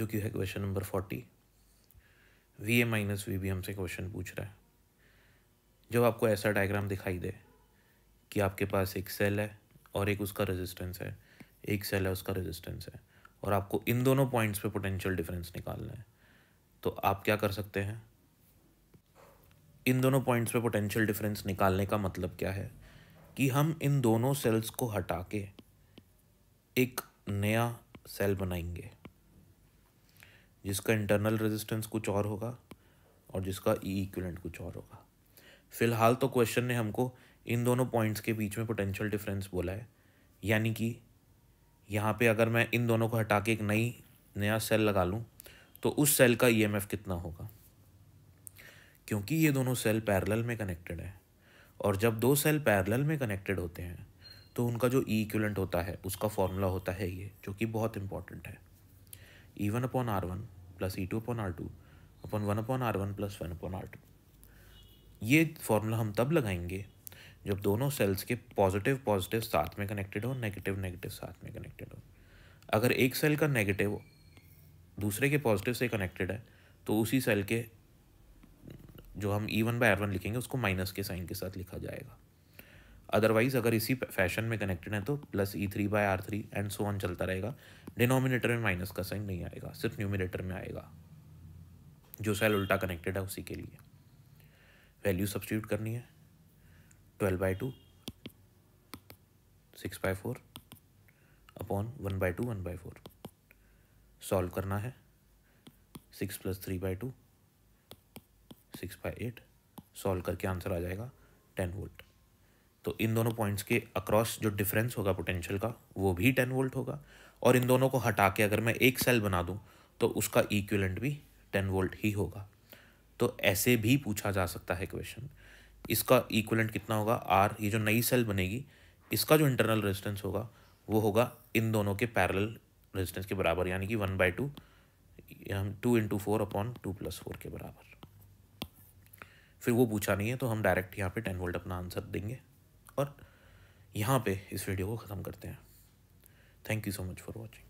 जो कि है question number forty V A minus V B हमसे क्वेश्चन पूछ रहा है जब आपको ऐसा डायग्राम दिखाई दे कि आपके पास एक सेल है और एक उसका रेजिस्टेंस है एक सेल है उसका रेजिस्टेंस है और आपको इन दोनों पॉइंट्स पे पोटेंशियल डिफरेंस निकालना है तो आप क्या कर सकते हैं इन दोनों पॉइंट्स पे पोटेंशियल डिफरेंस निकालने का मतलब क्या है कि हम इन दोनों सेल्स को हटा के एक नया सेल बनाएंगे जिसका इंटरनल रेजिस्टेंस कुछ और होगा और जिसका ई e कुछ और होगा फिलहाल तो क्वेश्चन ने हमको इन दोनों पॉइंट्स के बीच में पोटेंशियल डिफरेंस बोला है यानी कि यहाँ पे अगर मैं इन दोनों को हटा के एक नई नया सेल लगा लूँ तो उस सेल का ई e कितना होगा क्योंकि ये दोनों सेल पैरेलल में कनेक्टेड है और जब दो सेल पैरेलल में कनेक्टेड होते हैं तो उनका जो ई e इक्वलेंट होता है उसका फॉर्मूला होता है ये जो कि बहुत इंपॉर्टेंट है E one upon R one plus E two upon R two upon one upon R one plus one upon R two ये फॉर्मूला हम तब लगाएंगे जब दोनों सेल्स के पॉजिटिव पॉजिटिव साथ में कनेक्टेड हो नेगेटिव नेगेटिव साथ में कनेक्टेड हो अगर एक सेल का नेगेटिव दूसरे के पॉजिटिव से कनेक्टेड है तो उसी सेल के जो हम E one by R one लिखेंगे उसको माइनस के साइन के साथ लिखा जाएगा अदरवाइज अगर इसी फैशन में कनेक्टेड है तो plus E three by R three and so on चलता रहेगा डिनोमिनेटर में माइनस का साइन नहीं आएगा सिर्फ न्यूमिनेटर में आएगा जो सेल उल्टा कनेक्टेड है उसी के लिए वैल्यू सब्सटीट्यूट करनी है twelve by two six by four upon one by two one by four solve करना है six plus three by two six by eight solve करके आंसर आ जाएगा टेन वोल्ट तो इन दोनों पॉइंट्स के अक्रॉस जो डिफरेंस होगा पोटेंशियल का वो भी टेन वोल्ट होगा और इन दोनों को हटा के अगर मैं एक सेल बना दूँ तो उसका इक्विलेंट भी टेन वोल्ट ही होगा तो ऐसे भी पूछा जा सकता है क्वेश्चन इसका इक्विलेंट कितना होगा आर ये जो नई सेल बनेगी इसका जो इंटरनल रेजिस्टेंस होगा वो होगा इन दोनों के पैरल रेजिस्टेंस के बराबर यानी कि वन बाई टू हम two into four upon two plus four के बराबर फिर वो पूछा नहीं है तो हम डायरेक्ट यहाँ पे टेन वोल्ट अपना आंसर देंगे और यहाँ पे इस वीडियो को ख़त्म करते हैं thank you so much for watching